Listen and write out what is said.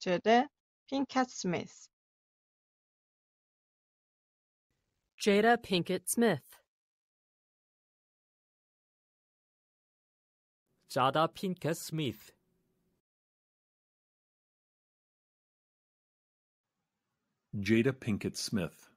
Jada Pinkett Smith. Jada Pinkett Smith. Jada Pinkett Smith. Jada Pinkett Smith.